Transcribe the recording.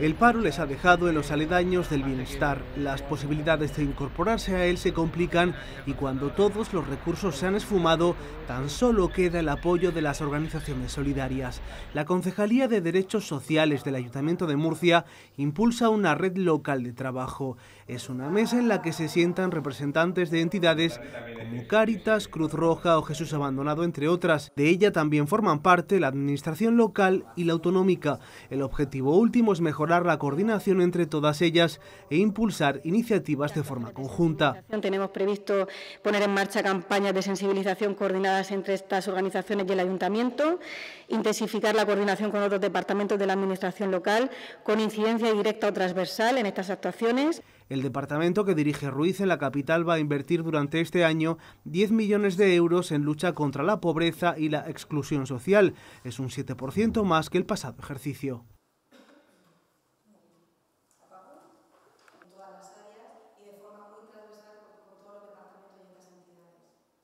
El paro les ha dejado en los aledaños del bienestar. Las posibilidades de incorporarse a él se complican y cuando todos los recursos se han esfumado, tan solo queda el apoyo de las organizaciones solidarias. La Concejalía de Derechos Sociales del Ayuntamiento de Murcia impulsa una red local de trabajo. Es una mesa en la que se sientan representantes de entidades como Cáritas, Cruz Roja o Jesús Abandonado, entre otras. De ella también forman parte la administración local y la autonómica. El objetivo último es mejorar la coordinación entre todas ellas e impulsar iniciativas de forma conjunta. Tenemos previsto poner en marcha campañas de sensibilización coordinadas entre estas organizaciones y el ayuntamiento, intensificar la coordinación con otros departamentos de la Administración local, con incidencia directa o transversal en estas actuaciones. El departamento que dirige Ruiz en la capital va a invertir durante este año 10 millones de euros en lucha contra la pobreza y la exclusión social. Es un 7% más que el pasado ejercicio.